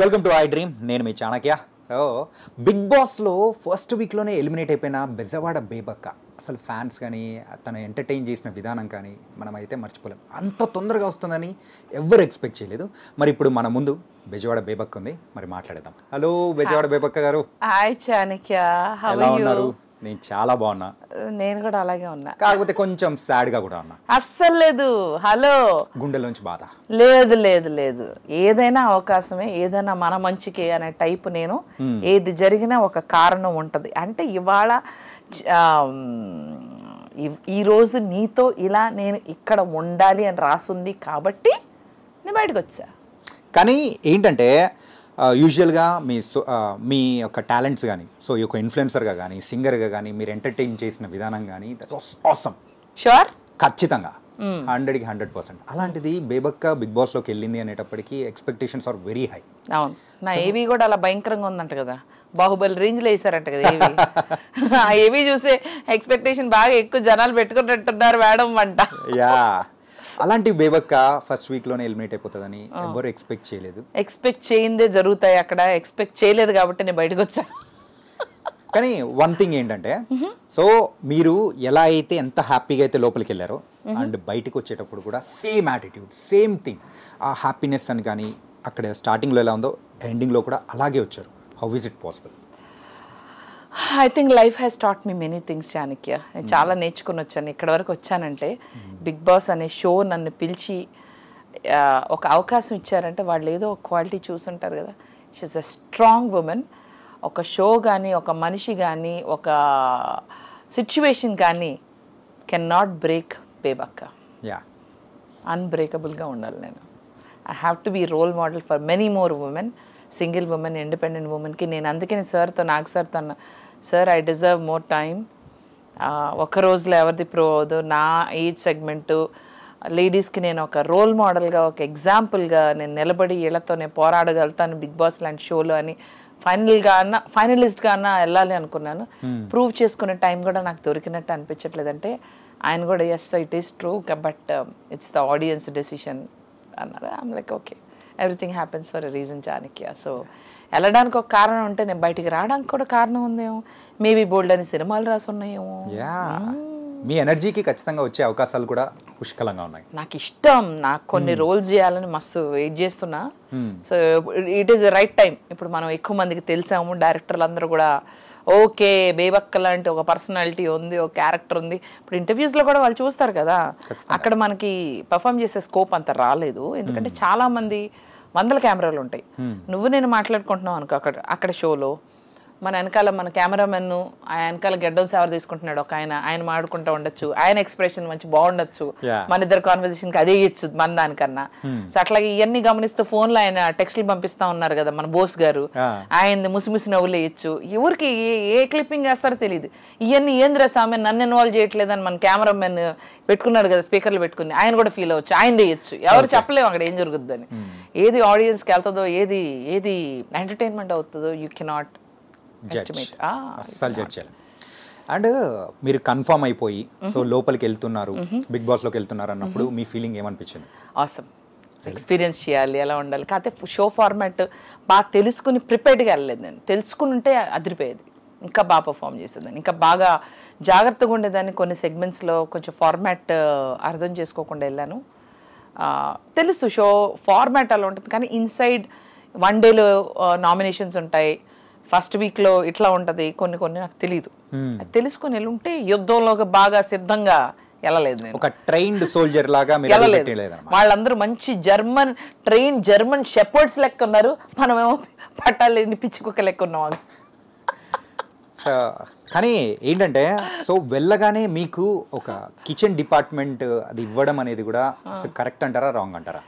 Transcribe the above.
Welcome to iDream నేను మీ Chanakya so big బాస్లో ఫస్ట్ వీక్లోనే ఎలిమినేట్ అయిపోయిన బెజవాడ బేబక్క అసలు ఫ్యాన్స్ కానీ తను ఎంటర్టైన్ చేసిన విధానం కానీ మనమైతే మర్చిపోలేం అంత తొందరగా వస్తుందని ఎవరు ఎక్స్పెక్ట్ చేయలేదు మరి ఇప్పుడు మన ముందు బెజవాడ బేబక్క ఉంది మరి మాట్లాడదాం హలో బెజవాడ బేబక్క గారు హాయ్ చాణక్య ఎలా ఉన్నారు నేను చాలా బాగున్నా uh, నేను కూడా అలాగే ఉన్నా కాకపోతే కొంచెం సాడ్ గా కూడా ఉన్నా అస్సలు లేదు హలో గుండెలోంచి బాధ లేదు లేదు లేదు ఏదైనా అవకాశమే ఏదైనా మన మంచికి అనే టైప్ నేను ఏది జరిగినా ఒక కారణం ఉంటది అంటే ఇవాళ ఈ రోజు నీతో ఇలా నేను ఇక్కడ ఉండాలి అని రాసుంది కాబట్టి నేను బయటకు వచ్చా కానీ ఏంటంటే యూజువల్గా uh, మీ uh, మీ యొక్క టాలెంట్స్ కానీ సో ఈ యొక్క ఇన్ఫ్లుయెన్సర్గా కానీ సింగర్గా కానీ మీరు ఎంటర్టైన్ చేసిన విధానం కానీ దట్ వాస్ ఆసమ్ షూర్ ఖచ్చితంగా hmm. హండ్రెడ్కి హండ్రెడ్ పర్సెంట్ అలాంటిది బేబక్క బిగ్ బాస్లోకి వెళ్ళింది అనేటప్పటికి ఎక్స్పెక్టేషన్స్ ఆర్ వెరీ హై అవును నా ఏవి కూడా అలా భయంకరంగా ఉందంట కదా బాహుబలి రేంజ్లో వేసారంట కదా ఏవి ఆ ఏవి చూసే ఎక్స్పెక్టేషన్ బాగా ఎక్కువ జనాలు పెట్టుకున్నట్టున్నారు మేడం అంట యా అలాంటి బేబక్క ఫస్ట్ వీక్ లోనే ఎలిమినేట్ అయిపోతుందని ఎవరు ఎక్స్పెక్ట్ చేయలేదు ఎక్స్పెక్ట్ చేయిందే జరుగుతాయి అక్కడ ఎక్స్పెక్ట్ చేయలేదు కాబట్టి నేను బయటకు వచ్చా కానీ వన్ థింగ్ ఏంటంటే సో మీరు ఎలా అయితే ఎంత హ్యాపీగా అయితే లోపలికి వెళ్ళారో అండ్ బయటకు వచ్చేటప్పుడు కూడా సేమ్ యాటిట్యూడ్ సేమ్ థింగ్ ఆ హ్యాపీనెస్ అని కానీ అక్కడ స్టార్టింగ్లో ఎలా ఉందో ఎండింగ్లో కూడా అలాగే వచ్చారు how is it possible I think life has taught me many things Chanakya నేను hmm. చాలా నేర్చుకుని వచ్చాను ఇక్కడ వరకు వచ్చానంటే బిగ్ hmm. బాస్ అనే షో నన్ను పిలిచి ఒక అవకాశం ఇచ్చారంటే వాళ్ళు ఏదో ఒక క్వాలిటీ చూసుంటారు కదా షీస్ అ స్ట్రాంగ్ ఉమెన్ ఒక షో కానీ ఒక మనిషి కానీ ఒక సిచ్యువేషన్ కానీ కెన్ నాట్ బ్రేక్ బేబక్క అన్బ్రేకబుల్గా ఉండాలి నేను I have to be role model for many more women single women independent ఉమెన్కి నేను అందుకని సార్తో నాగ్ సార్తో sir I deserve more time ఒక రోజులో ఎవరిది ప్రూవ్ అవ్వదు నా ఏజ్ సెగ్మెంటు లేడీస్కి నేను ఒక రోల్ మోడల్గా ఒక ఎగ్జాంపుల్గా నేను నిలబడి వీళ్ళతో నేను పోరాడగలుగుతాను బిగ్ బాస్ లాంటి షోలో అని ఫైనల్గా అన్న ఫైనలిస్ట్గా అన్న వెళ్ళాలి అనుకున్నాను ప్రూవ్ hmm. చేసుకునే టైం కూడా నాకు దొరికినట్టు అనిపించట్లేదంటే ఆయన కూడా yes it is true but it's the audience decision అన్నారు I'm like okay everything happens for a reason Chanakya so వెళ్ళడానికి ఒక కారణం ఉంటే నేను బయటికి రావడానికి కూడా కారణం ఉందేమో మేబీ బోల్డ్ అని సినిమాలు రాసున్నాయేమో hmm. మీ ఎనర్జీకి ఖచ్చితంగా వచ్చే అవకాశాలు కూడా పుష్కలంగా ఉన్నాయి నాకు ఇష్టం నాకు కొన్ని రోల్స్ hmm. చేయాలని మస్తు వెయిట్ చేస్తున్నా so it is right time ఇప్పుడు మనం ఎక్కువ మందికి తెలిసాము డైరెక్టర్లు అందరూ కూడా ఓకే బేబక్క లాంటి ఒక పర్సనాలిటీ ఉంది ఒక క్యారెక్టర్ ఉంది ఇప్పుడు ఇంటర్వ్యూస్లో కూడా వాళ్ళు చూస్తారు కదా అక్కడ మనకి పర్ఫామ్ చేసే స్కోప్ అంత రాలేదు ఎందుకంటే hmm. చాలామంది మంది వందల కెమెరాలు ఉంటాయి నువ్వు నేను మాట్లాడుకుంటున్నావు అనుకో అక్కడ అక్కడ షోలో మన వెనకాల మన కెమెరామెన్ ఆయన వెనకాల గెడ్డోన్స్ ఎవరు తీసుకుంటున్నాడు ఒక ఆయన ఆయన మాడుకుంటూ ఉండొచ్చు ఆయన ఎక్స్ప్రెషన్ మంచి బాగుండొచ్చు మన ఇద్దరు కాన్వర్సేషన్కి అదే ఇచ్చు మన దానికన్నా సో hmm. అట్లాగే ఇవన్నీ గమనిస్తూ ఫోన్లో ఆయన టెక్స్ట్లు పంపిస్తా ఉన్నారు కదా మన బోస్ గారు ఆయన ముసిముసి నవ్వులు వేయచ్చు ఎవరికి ఏ ఏ క్లిప్పింగ్ వేస్తారో తెలియదు ఇవన్నీ ఏం స్వామి నన్ను ఇన్వాల్వ్ చేయట్లేదని మన కెమెరామెన్ పెట్టుకున్నాడు కదా స్పీకర్లు పెట్టుకుని ఆయన కూడా ఫీల్ అవ్వచ్చు ఆయన తెయచ్చు ఎవరు చెప్పలేము అక్కడ ఏం జరుగుద్దని hmm. ఏది ఆడియన్స్కి వెళ్తుందో ఏది ఏది ఎంటర్టైన్మెంట్ అవుతుందో యూ కెనాట్ Ah, అస్సలు జడ్జ్ చేయాలి అండ్ మీరు కన్ఫామ్ అయిపోయి సో mm-hmm. లోపలికి వెళ్తున్నారు mm-hmm. బిగ్ బాస్లోకి వెళ్తున్నారు అన్నప్పుడు mm-hmm. మీ ఫీలింగ్ ఏమనిపించింది ఆసమ్ ఎక్స్పీరియన్స్ చేయాలి ఎలా ఉండాలి కాకపోతే షో ఫార్మాట్ బాగా తెలుసుకుని ప్రిపేర్డ్గా వెళ్ళలేదు నేను తెలుసుకుని ఉంటే అదిరిపోయేది ఇంకా బాగా పర్ఫామ్ చేసేదాన్ని ఇంకా బాగా జాగ్రత్తగా ఉండేదాన్ని కొన్ని సెగ్మెంట్స్లో కొంచెం ఫార్మాట్ uh, అర్థం చేసుకోకుండా వెళ్ళాను తెలుసు షో ఫార్మాట్ అలా ఉంటుంది కానీ ఇన్సైడ్ వన్ డేలో నామినేషన్స్ ఉంటాయి ఫస్ట్ వీక్లో ఇట్లా ఉంటుంది కొన్ని కొన్ని నాకు తెలియదు తెలుసుకుని వెళ్ళి ఉంటే యుద్ధంలోకి బాగా సిద్ధంగా వెళ్ళలేదు నేను ఒక ట్రైన్డ్ సోల్జర్ లాగా వెళ్ళలేదు వాళ్ళందరూ మంచి జర్మన్ ట్రైన్ జర్మన్ షెపర్డ్స్ లెక్క ఉన్నారు మనమేమో పట్టాలేని పిచ్చి కుక్క లెక్క ఉన్నాం కానీ ఏంటంటే సో వెళ్ళగానే మీకు ఒక కిచెన్ డిపార్ట్మెంట్ అది ఇవ్వడం అనేది కూడా కరెక్ట్ అంటారా రాంగ్ అంటారా